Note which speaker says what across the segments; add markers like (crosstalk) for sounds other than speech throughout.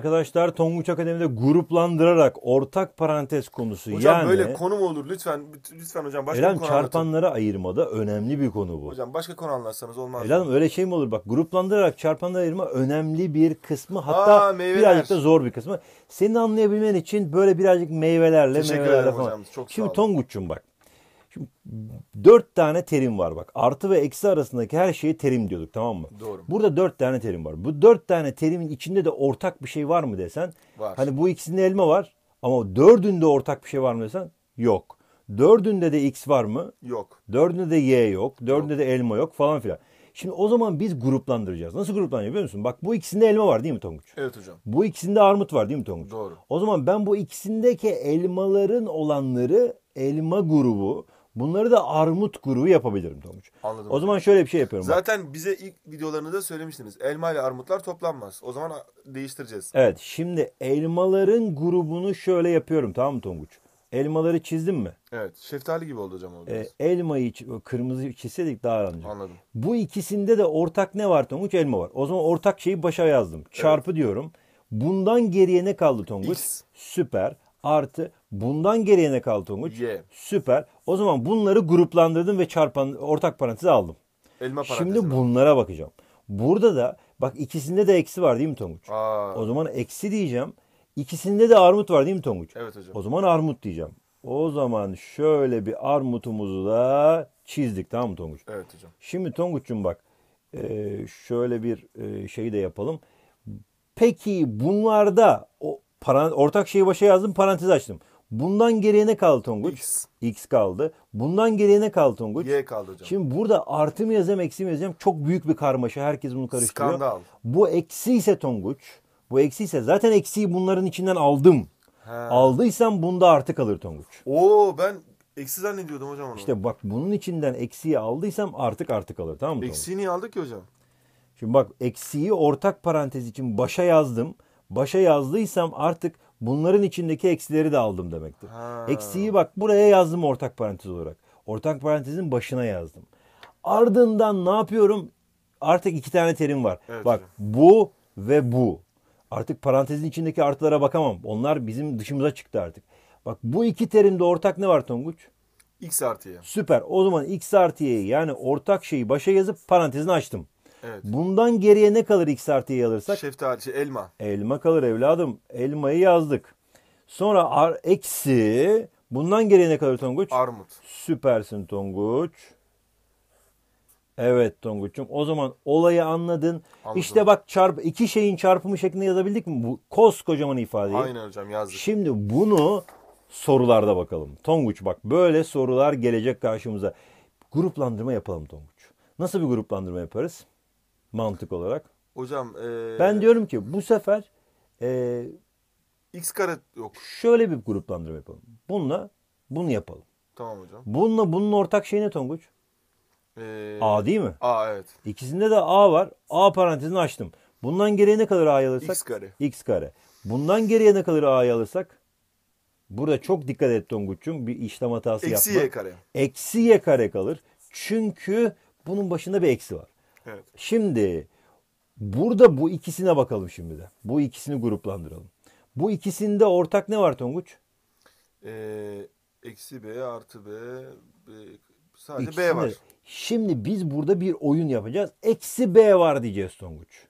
Speaker 1: Arkadaşlar Tonguç Akademi'de gruplandırarak ortak parantez konusu hocam yani. Hocam böyle konu mu olur lütfen lütfen hocam başka Elan, bir konu çarpanlara anlatın. ayırmada önemli bir konu bu. Hocam başka konu anlatsanız olmaz. Elan öyle şey mi olur bak gruplandırarak çarpanları ayırma önemli bir kısmı hatta Aa, birazcık da zor bir kısmı. Seni anlayabilmen için böyle birazcık meyvelerle Teşekkür meyvelerle ederim hocam çok Şimdi Tonguç'cum bak Şimdi dört tane terim var bak. Artı ve eksi arasındaki her şeyi terim diyorduk tamam mı? Doğru. Burada dört tane terim var. Bu dört tane terimin içinde de ortak bir şey var mı desen? Var. Hani bu ikisinde elma var ama dördünde ortak bir şey var mı desen? Yok. Dördünde de x var mı? Yok. Dördünde de y yok. Dördünde yok. de elma yok falan filan. Şimdi o zaman biz gruplandıracağız. Nasıl gruplandıracağız biliyor musun? Bak bu ikisinde elma var değil mi Tonguç? Evet hocam. Bu ikisinde armut var değil mi Tonguç? Doğru. O zaman ben bu ikisindeki elmaların olanları elma grubu, Bunları da armut grubu yapabilirim Tomuç. Anladım. O zaman şöyle bir şey yapıyorum. Zaten bak. bize ilk videolarınızda söylemiştiniz. Elma ile armutlar toplanmaz. O zaman değiştireceğiz. Evet şimdi elmaların grubunu şöyle yapıyorum tamam mı Tonguç? Elmaları çizdim mi? Evet. Şeftali gibi oldu hocam. Ee, elmayı kırmızı çizseydik daha önce. Anladım. Bu ikisinde de ortak ne var Tonguç? Elma var. O zaman ortak şeyi başa yazdım. Çarpı evet. diyorum. Bundan geriye ne kaldı Tonguç? X. Süper artı bundan geriye ne kaldı Tonguç? Y. Süper. O zaman bunları gruplandırdım ve çarpan ortak paranteze aldım. Elma parantezi Şimdi var. bunlara bakacağım. Burada da bak ikisinde de eksi var değil mi Tonguç? Aa. O zaman eksi diyeceğim. İkisinde de armut var değil mi Tonguç? Evet hocam. O zaman armut diyeceğim. O zaman şöyle bir armutumuzu da çizdik tamam mı Tonguç? Evet hocam. Şimdi Tonguç'cum bak e, şöyle bir şey de yapalım. Peki bunlarda o Paran ortak şeyi başa yazdım parantez açtım. Bundan geriye ne kaldı Tonguç? X. X kaldı. Bundan geriye ne kaldı Tonguç? Y kaldı hocam. Şimdi burada artı mı yazacağım eksi mi yazacağım? Çok büyük bir karmaşa. Herkes bunu karıştırıyor. Skandal. Bu eksi ise Tonguç. Bu eksi ise zaten eksiyi bunların içinden aldım. He. Aldıysam bunda artı kalır Tonguç. Oo ben eksi zannediyordum hocam onu. İşte bak bunun içinden eksiyi aldıysam artık artık kalır tamam mı? Eksiyi niye aldık ki hocam? Şimdi bak eksiyi ortak parantez için başa yazdım başa yazdıysam artık bunların içindeki eksileri de aldım demektir. Ha. Eksiyi bak buraya yazdım ortak parantez olarak. Ortak parantezin başına yazdım. Ardından ne yapıyorum? Artık iki tane terim var. Evet. Bak bu ve bu. Artık parantezin içindeki artılara bakamam. Onlar bizim dışımıza çıktı artık. Bak bu iki terimde ortak ne var Tonguç? X artı y. Süper. O zaman x artı y yani ortak şeyi başa yazıp parantezini açtım. Evet. Bundan geriye ne kalır x artıyı alırsak? Şeftali, şey, elma. Elma kalır evladım. Elmayı yazdık. Sonra ar, eksi bundan geriye ne kalır Tonguç? Armut. Süpersin Tonguç. Evet Tonguç'um o zaman olayı anladın. Anladım. İşte bak çarp iki şeyin çarpımı şeklinde yazabildik mi? Bu koskocaman ifadeyi. Aynen hocam yazdık. Şimdi bunu sorularda bakalım. Tonguç bak böyle sorular gelecek karşımıza. Gruplandırma yapalım Tonguç. Nasıl bir gruplandırma yaparız? mantık olarak. Hocam ee... ben diyorum ki bu sefer ee, X kare yok. Şöyle bir gruplandırma yapalım. Bununla bunu yapalım. Tamam hocam. Bununla bunun ortak şeyi ne Tonguç? Ee, A değil mi? A evet. İkisinde de A var. A parantezini açtım. Bundan geriye ne kadar A'yı alırsak? X kare. X kare. Bundan geriye ne kadar A'yı alırsak? Burada çok dikkat et Tonguç'cum. Bir işlem hatası eksi yapma. Eksi Y kare. Eksi Y kare kalır. Çünkü bunun başında bir eksi var. Evet. Şimdi burada bu ikisine bakalım şimdi de. Bu ikisini gruplandıralım. Bu ikisinde ortak ne var Tonguç? Ee, eksi B artı B, B sadece İkisinde. B var. Şimdi biz burada bir oyun yapacağız. Eksi B var diyeceğiz Tonguç.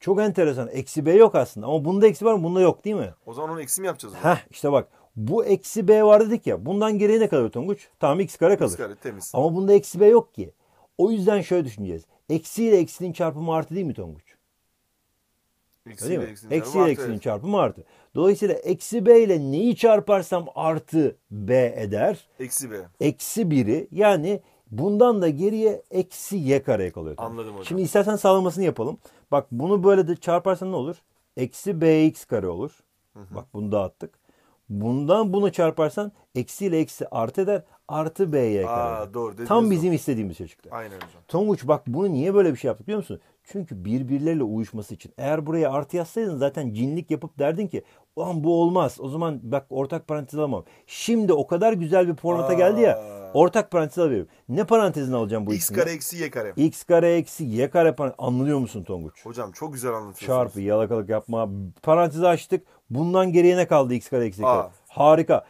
Speaker 1: Çok enteresan. Eksi B yok aslında. Ama bunda eksi var mı? Bunda yok değil mi? O zaman onu eksi mi yapacağız? Heh, işte bak. Bu eksi B var dedik ya. Bundan geriye ne kalıyor Tonguç? Tamam x kare kalır. X kare temiz. Ama bunda eksi B yok ki. O yüzden şöyle düşüneceğiz. Eksiyle eksinin çarpımı artı değil mi Tonguç? Eksiyle Öyle mi? Eksinin eksiyle artı eksinin çarpımı artı. Dolayısıyla eksi b ile neyi çarparsam artı b eder. Eksi b. Eksi biri yani bundan da geriye eksi y kare kalıyor. Anladım hocam. Şimdi istersen sağlamasını yapalım. Bak bunu böyle de çarparsan ne olur? Eksi bx kare olur. Hı hı. Bak bunu dağıttık. Bundan bunu çarparsan eksi ile eksi artı eder artı B'ye kadar. doğru. dediniz Tam doğru. bizim istediğimiz şey çocuklar. Aynen hocam. Tonguç bak bunu niye böyle bir şey yaptık biliyor musun? Çünkü birbirleriyle uyuşması için. Eğer buraya artı yazsaydın zaten cinlik yapıp derdin ki Ulan bu olmaz. O zaman bak ortak parantez alamam. Şimdi o kadar güzel bir formata Aa. geldi ya. Ortak parantez alıyorum. Ne parantezini alacağım bu X kare eksi Y kare. X kare eksi y kare parantez. Anlıyor musun Tonguç? Hocam çok güzel anlatıyorsunuz. Çarpı yalakalık yapma. Parantezi açtık. Bundan geriye ne kaldı x kare eksi y kare? Harika.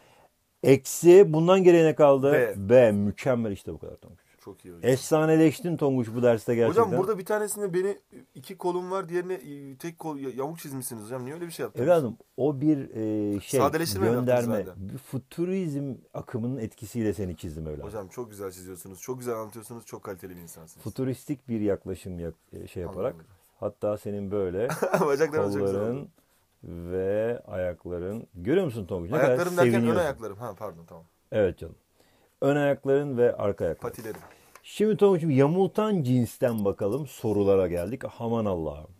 Speaker 1: Eksi bundan geriye ne kaldı. B. B. Mükemmel işte bu kadar Tonguç. Çok iyi hocam. Efsaneleştin Tonguç bu derste gerçekten. Hocam burada bir tanesinde beni iki kolum var diğerine e, tek kol yamuk çizmişsiniz hocam. Niye öyle bir şey yaptınız? Evladım o bir e, şey gönderme. Futurizm akımının etkisiyle seni çizdim evladım. Hocam çok güzel çiziyorsunuz. Çok güzel anlatıyorsunuz. Çok kaliteli bir insansınız. Futuristik bir yaklaşım yap, e, şey yaparak. Anladım. Hatta senin böyle (laughs) kolların ve ayakların. Görüyor musun Tonguç? ayaklarım kadar derken ön ayaklarım. Ha pardon tamam. Evet canım. Ön ayakların ve arka ayakların. Patilerim. Şimdi Tonguç'um yamultan cinsten bakalım sorulara geldik. Haman Allah'ım.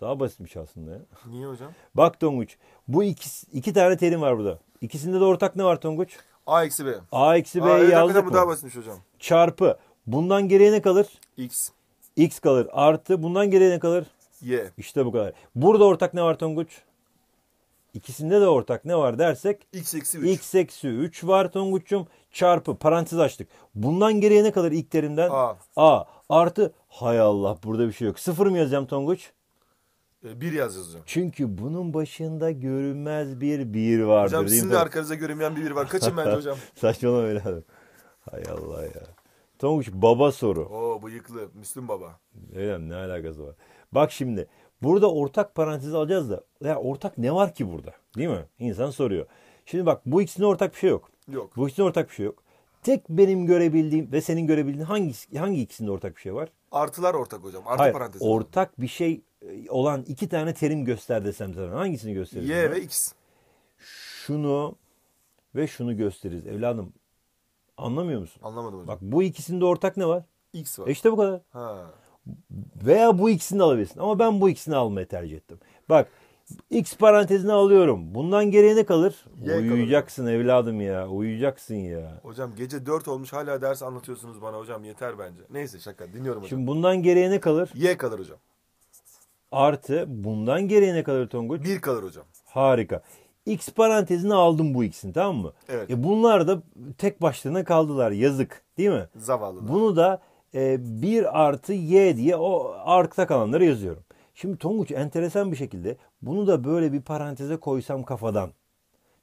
Speaker 1: Daha basitmiş aslında Niye hocam? Bak Tonguç. Bu iki, iki tane terim var burada. İkisinde de ortak ne var Tonguç? A eksi B. A eksi b yazdık mı? Bu daha basitmiş hocam. Çarpı. Bundan geriye ne kalır? X. X kalır. Artı bundan geriye ne kalır? Y. İşte bu kadar. Burada ortak ne var Tonguç? İkisinde de ortak ne var dersek x eksi 3. x eksi 3 var Tonguç'cum çarpı parantez açtık. Bundan geriye ne kadar ilk terimden? A. A artı hay Allah burada bir şey yok. Sıfır mı yazacağım Tonguç? E, bir yaz yazacağım. Çünkü bunun başında görünmez bir bir vardır. Hocam sizin de arkanızda görünmeyen bir bir var. Kaçın bence hocam. (laughs) Saçmalama öyle adam. Hay Allah ya. Tonguç baba soru. Oo bıyıklı Müslüm baba. Öyle ne alakası var? Bak şimdi burada ortak parantezi alacağız da ya ortak ne var ki burada? Değil mi? İnsan soruyor. Şimdi bak bu ikisinin ortak bir şey yok. Yok. Bu ikisinin ortak bir şey yok. Tek benim görebildiğim ve senin görebildiğin hangi hangi ikisinde ortak bir şey var? Artılar ortak hocam. Artı Hayır, parantezi. Ortak bir şey e, olan iki tane terim göster desem sana. Hangisini gösteririz? Y ve X. Şunu ve şunu gösteririz evladım. Anlamıyor musun? Anlamadım hocam. Bak bu ikisinde ortak ne var? X var. E işte bu kadar. Ha. Veya bu ikisini de alabilirsin. Ama ben bu ikisini almayı tercih ettim. Bak X parantezini alıyorum. Bundan geriye ne kalır? Y uyuyacaksın kalır. evladım ya. Uyuyacaksın ya. Hocam gece 4 olmuş hala ders anlatıyorsunuz bana hocam yeter bence. Neyse şaka dinliyorum hocam. Şimdi bundan geriye ne kalır? Y kalır hocam. Artı bundan geriye ne kalır Tonguç? 1 kalır hocam. Harika. X parantezini aldım bu ikisini tamam mı? Evet. E bunlar da tek başlarına kaldılar yazık değil mi? Zavallı. Bunu da e, 1 artı y diye o arkta kalanları yazıyorum. Şimdi Tonguç enteresan bir şekilde bunu da böyle bir paranteze koysam kafadan.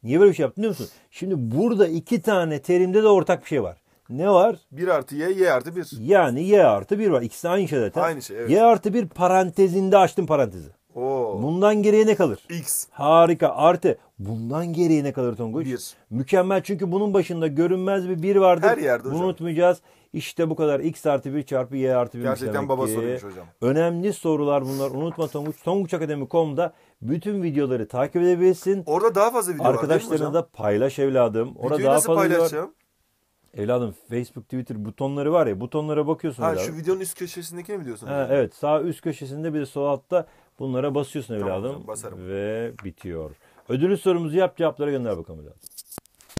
Speaker 1: Niye böyle bir şey yaptın biliyor musun? Şimdi burada iki tane terimde de ortak bir şey var. Ne var? 1 artı y, y artı 1. Yani y artı 1 var. İkisi de aynı şey zaten. Aynı şey evet. Y artı 1 parantezinde açtım parantezi. Oo. Bundan geriye ne kalır? X. Harika. Artı bundan geriye ne kalır Tonguç? 1. Mükemmel çünkü bunun başında görünmez bir 1 vardır. Her yerde hocam. Bunu unutmayacağız. İşte bu kadar x artı 1 çarpı y artı 1 Gerçekten baba soruymuş hocam. Önemli sorular bunlar. Unutma Tonguç. Tonguçakademi.com'da bütün videoları takip edebilirsin. Orada daha fazla video Arkadaşlarına var da paylaş evladım. Orada Videoyu daha nasıl fazla paylaşacağım? Evladım Facebook, Twitter butonları var ya butonlara bakıyorsun. Ha, evladım. şu videonun üst köşesindeki mi diyorsun? Ha, evet sağ üst köşesinde bir de sol altta bunlara basıyorsun evladım. Tamam, basarım. Ve bitiyor. Ödülü sorumuzu yap cevaplara gönder bakalım evladım.